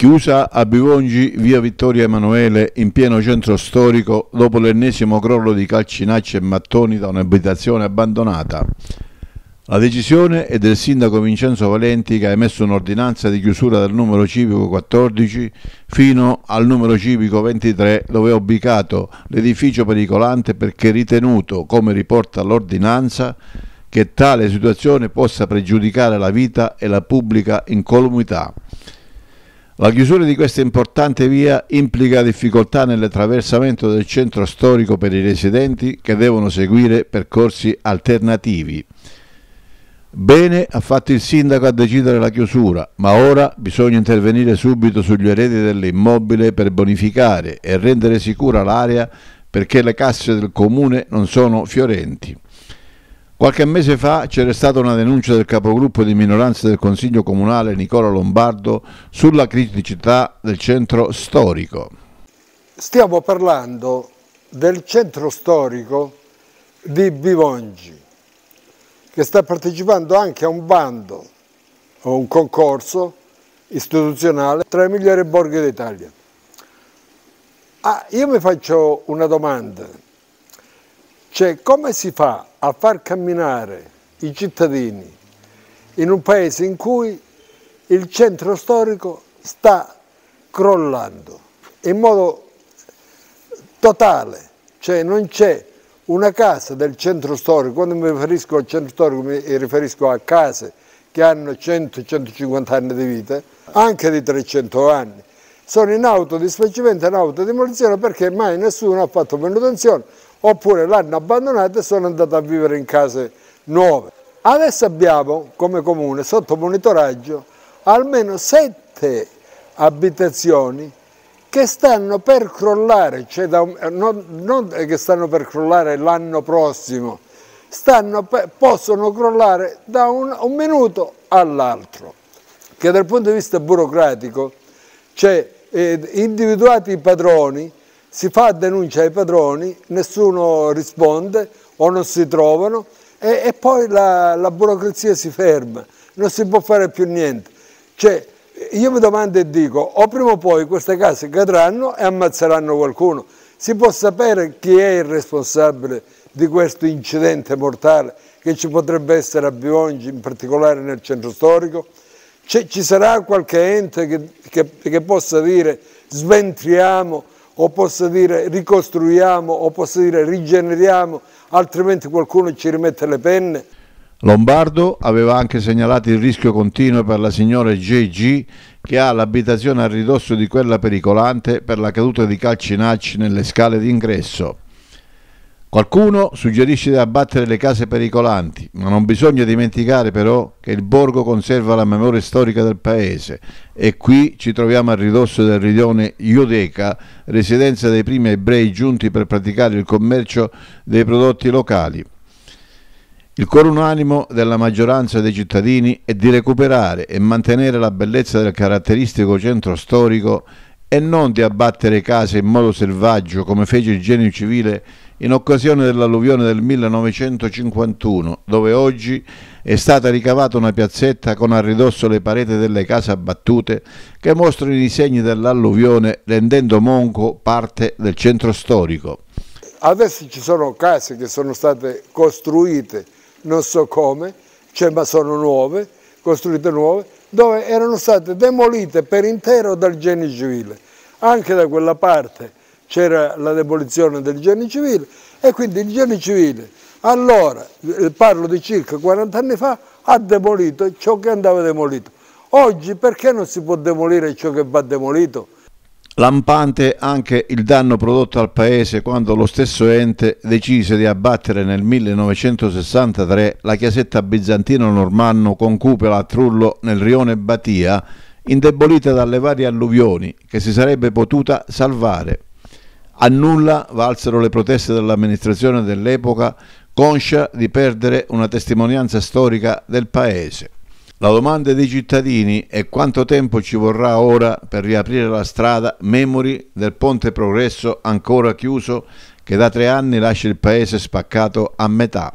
Chiusa a Bivongi via Vittorio Emanuele in pieno centro storico dopo l'ennesimo crollo di calcinacci e mattoni da un'abitazione abbandonata. La decisione è del sindaco Vincenzo Valenti che ha emesso un'ordinanza di chiusura del numero civico 14 fino al numero civico 23 dove è ubicato l'edificio pericolante perché ritenuto, come riporta l'ordinanza, che tale situazione possa pregiudicare la vita e la pubblica incolumità. La chiusura di questa importante via implica difficoltà nell'attraversamento del centro storico per i residenti che devono seguire percorsi alternativi. Bene ha fatto il sindaco a decidere la chiusura, ma ora bisogna intervenire subito sugli eredi dell'immobile per bonificare e rendere sicura l'area perché le casse del comune non sono fiorenti. Qualche mese fa c'era stata una denuncia del capogruppo di minoranza del Consiglio Comunale Nicola Lombardo sulla criticità del centro storico. Stiamo parlando del centro storico di Bivongi, che sta partecipando anche a un bando a un concorso istituzionale tra i migliori borghi d'Italia. Ah, io mi faccio una domanda cioè, come si fa a far camminare i cittadini in un paese in cui il centro storico sta crollando in modo totale, cioè non c'è una casa del centro storico, quando mi riferisco al centro storico mi riferisco a case che hanno 100-150 anni di vita, anche di 300 anni, sono in auto di in auto di demolizione perché mai nessuno ha fatto manutenzione, oppure l'hanno abbandonata e sono andata a vivere in case nuove. Adesso abbiamo come comune sotto monitoraggio almeno sette abitazioni che stanno per crollare, cioè da, non, non, che stanno per crollare l'anno prossimo, per, possono crollare da un, un minuto all'altro, che dal punto di vista burocratico, cioè eh, individuati i padroni, si fa denuncia ai padroni, nessuno risponde o non si trovano e, e poi la, la, burocrazia si ferma, non si può fare più niente. Cioè, io mi domando e dico, o prima o poi queste case cadranno e ammazzeranno qualcuno. Si può sapere chi è il responsabile di questo incidente mortale che ci potrebbe essere a Biongi, in particolare nel centro storico? Cioè, ci sarà qualche ente che, che, che possa dire sventriamo o possa dire ricostruiamo, o possa dire rigeneriamo, altrimenti qualcuno ci rimette le penne. Lombardo aveva anche segnalato il rischio continuo per la signora JG che ha l'abitazione a ridosso di quella pericolante per la caduta di calcinacci nelle scale d'ingresso. Qualcuno suggerisce di abbattere le case pericolanti, ma non bisogna dimenticare però che il borgo conserva la memoria storica del paese e qui ci troviamo a ridosso del rione Iodeca, residenza dei primi ebrei giunti per praticare il commercio dei prodotti locali. Il cuore unanimo della maggioranza dei cittadini è di recuperare e mantenere la bellezza del caratteristico centro storico e non di abbattere case in modo selvaggio come fece il genio civile in occasione dell'alluvione del 1951, dove oggi è stata ricavata una piazzetta con a ridosso le pareti delle case abbattute che mostrano i segni dell'alluvione rendendo Monco parte del centro storico. Adesso ci sono case che sono state costruite, non so come, cioè, ma sono nuove, costruite nuove, dove erano state demolite per intero dal genio civile, anche da quella parte c'era la demolizione del genio civile e quindi il genio civile allora, eh, parlo di circa 40 anni fa, ha demolito ciò che andava demolito. Oggi perché non si può demolire ciò che va demolito? Lampante anche il danno prodotto al paese quando lo stesso ente decise di abbattere nel 1963 la chiesetta bizantino-normanno con cupola a trullo nel rione Batia, indebolita dalle varie alluvioni che si sarebbe potuta salvare. A nulla valsero le proteste dell'amministrazione dell'epoca, conscia di perdere una testimonianza storica del paese. La domanda dei cittadini è quanto tempo ci vorrà ora per riaprire la strada memori del ponte progresso ancora chiuso che da tre anni lascia il paese spaccato a metà.